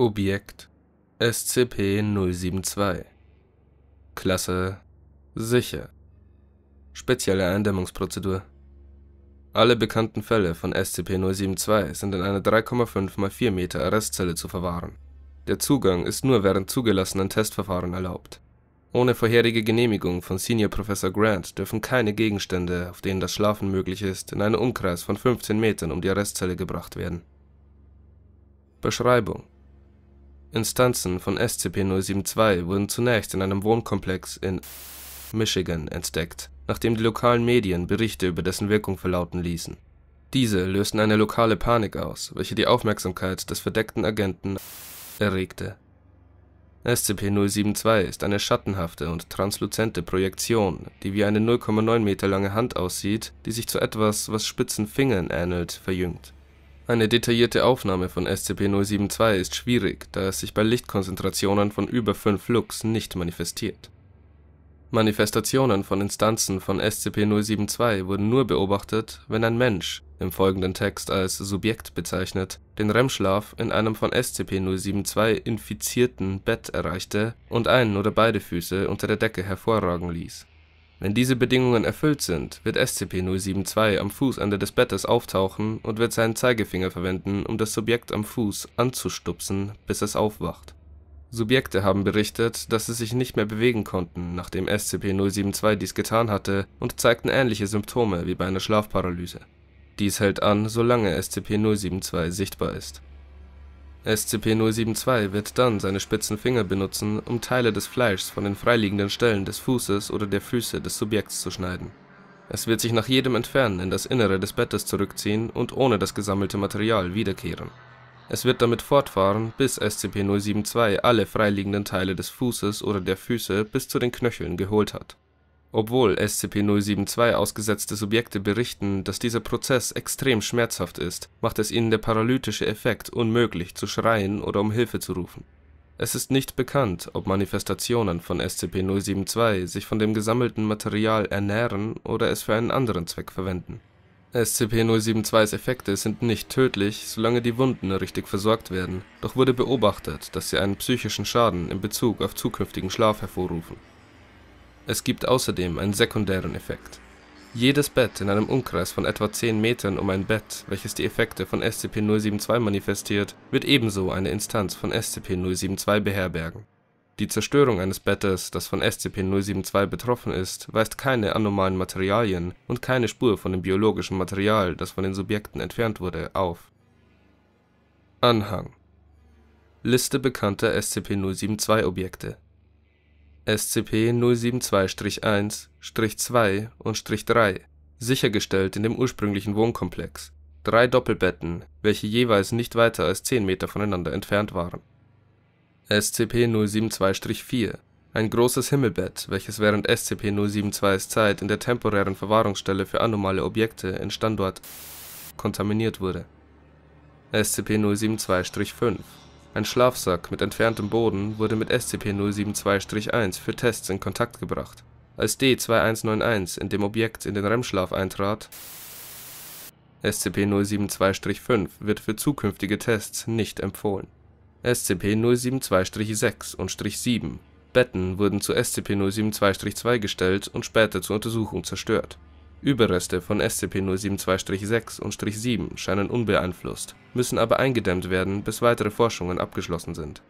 Objekt SCP-072 Klasse Sicher Spezielle Eindämmungsprozedur Alle bekannten Fälle von SCP-072 sind in einer 3,5 x 4 Meter Arrestzelle zu verwahren. Der Zugang ist nur während zugelassenen Testverfahren erlaubt. Ohne vorherige Genehmigung von Senior Professor Grant dürfen keine Gegenstände, auf denen das Schlafen möglich ist, in einen Umkreis von 15 Metern um die Arrestzelle gebracht werden. Beschreibung Instanzen von SCP-072 wurden zunächst in einem Wohnkomplex in Michigan entdeckt, nachdem die lokalen Medien Berichte über dessen Wirkung verlauten ließen. Diese lösten eine lokale Panik aus, welche die Aufmerksamkeit des verdeckten Agenten erregte. SCP-072 ist eine schattenhafte und transluzente Projektion, die wie eine 0,9 Meter lange Hand aussieht, die sich zu etwas, was spitzen Fingern ähnelt, verjüngt. Eine detaillierte Aufnahme von SCP-072 ist schwierig, da es sich bei Lichtkonzentrationen von über 5 Lux nicht manifestiert. Manifestationen von Instanzen von SCP-072 wurden nur beobachtet, wenn ein Mensch, im folgenden Text als Subjekt bezeichnet, den REM-Schlaf in einem von SCP-072 infizierten Bett erreichte und einen oder beide Füße unter der Decke hervorragen ließ wenn diese Bedingungen erfüllt sind, wird SCP-072 am Fußende des Bettes auftauchen und wird seinen Zeigefinger verwenden, um das Subjekt am Fuß anzustupsen, bis es aufwacht. Subjekte haben berichtet, dass sie sich nicht mehr bewegen konnten, nachdem SCP-072 dies getan hatte, und zeigten ähnliche Symptome wie bei einer Schlafparalyse. Dies hält an, solange SCP-072 sichtbar ist SCP-072 wird dann seine spitzen Finger benutzen, um Teile des Fleischs von den freiliegenden Stellen des Fußes oder der Füße des Subjekts zu schneiden. Es wird sich nach jedem Entfernen in das Innere des Bettes zurückziehen und ohne das gesammelte Material wiederkehren. Es wird damit fortfahren, bis SCP-072 alle freiliegenden Teile des Fußes oder der Füße bis zu den Knöcheln geholt hat obwohl SCP-072 ausgesetzte Subjekte berichten, dass dieser Prozess extrem schmerzhaft ist, macht es ihnen der paralytische Effekt unmöglich zu schreien oder um Hilfe zu rufen. Es ist nicht bekannt, ob Manifestationen von SCP-072 sich von dem gesammelten Material ernähren oder es für einen anderen Zweck verwenden. SCP-072s Effekte sind nicht tödlich, solange die Wunden richtig versorgt werden, doch wurde beobachtet, dass sie einen psychischen Schaden in Bezug auf zukünftigen Schlaf hervorrufen es gibt außerdem einen sekundären Effekt. Jedes Bett in einem Umkreis von etwa 10 Metern um ein Bett, welches die Effekte von SCP-072 manifestiert, wird ebenso eine Instanz von SCP-072 beherbergen. Die Zerstörung eines Bettes, das von SCP-072 betroffen ist, weist keine anormalen Materialien und keine Spur von dem biologischen Material, das von den Subjekten entfernt wurde, auf. Anhang Liste bekannter SCP-072-Objekte SCP-072-1-2 und -3, sichergestellt in dem ursprünglichen Wohnkomplex, drei Doppelbetten, welche jeweils nicht weiter als 10 Meter voneinander entfernt waren. SCP-072-4 ein großes Himmelbett, welches während SCP-072s Zeit in der temporären Verwahrungsstelle für anomale Objekte in Standort kontaminiert wurde. SCP-072-5 ein Schlafsack mit entferntem Boden wurde mit SCP-072-1 für Tests in Kontakt gebracht. Als D-2191 in dem Objekt in den REM-Schlaf eintrat, SCP-072-5 wird für zukünftige Tests nicht empfohlen. SCP-072-6 und -7 Betten wurden zu SCP-072-2 gestellt und später zur Untersuchung zerstört Überreste von SCP-072-6 und -7 scheinen unbeeinflusst, müssen aber eingedämmt werden, bis weitere Forschungen abgeschlossen sind